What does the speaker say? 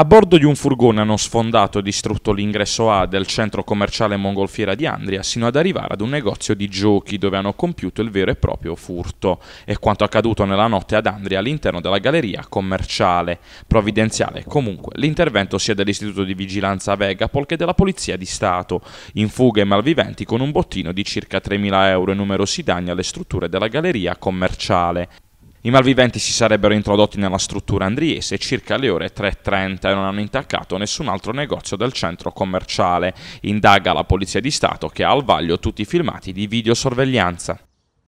A bordo di un furgone hanno sfondato e distrutto l'ingresso A del centro commerciale mongolfiera di Andria sino ad arrivare ad un negozio di giochi dove hanno compiuto il vero e proprio furto. È quanto accaduto nella notte ad Andria all'interno della galleria commerciale. Provvidenziale comunque l'intervento sia dell'istituto di vigilanza Vegapol che della polizia di Stato. In fuga i malviventi con un bottino di circa 3.000 euro e numerosi danni alle strutture della galleria commerciale. I malviventi si sarebbero introdotti nella struttura andriese circa le ore 3.30 e non hanno intaccato nessun altro negozio del centro commerciale. Indaga la Polizia di Stato che ha al vaglio tutti i filmati di videosorveglianza.